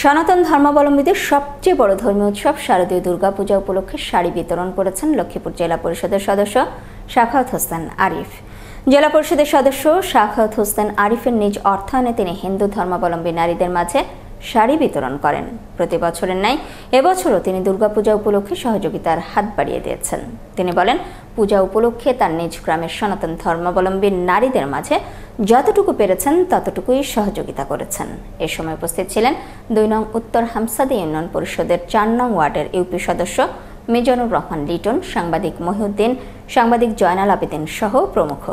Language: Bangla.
সনাতন ধর্মাবলম্বীদের সবচেয়ে বড় ধর্মীয় উৎসব শারদীয় দুর্গাপূজা উপলক্ষে শাড়ি বিতরণ করেছেন লক্ষ্মীপুর জেলা পরিষদের সদস্য শাখাত হোসেন আরিফ জেলা পরিষদের সদস্য শাখাত হোসেন আরিফের নিজ অর্থায়নে তিনি হিন্দু ধর্মাবলম্বী নারীদের মাঝে শাড়ি বিতরণ করেন প্রতি বছরের ন্যায় এবছরও তিনি দুর্গাপূজা উপলক্ষে সহযোগিতার হাত বাড়িয়ে দিয়েছেন তিনি বলেন পূজা উপলক্ষে তার নিজ গ্রামের সনাতন ধর্মাবলম্বী নারীদের মাঝে যতটুকু পেরেছেন ততটুকুই সহযোগিতা করেছেন এ সময় উপস্থিত ছিলেন দুই নং উত্তর হামসাদি ইউনিয়ন পরিষদের চার নং ওয়ার্ডের ইউপি সদস্য মিজানুর রহমান লিটন সাংবাদিক মহিউদ্দিন সাংবাদিক জয়নাল আবেদিন সহ প্রমুখ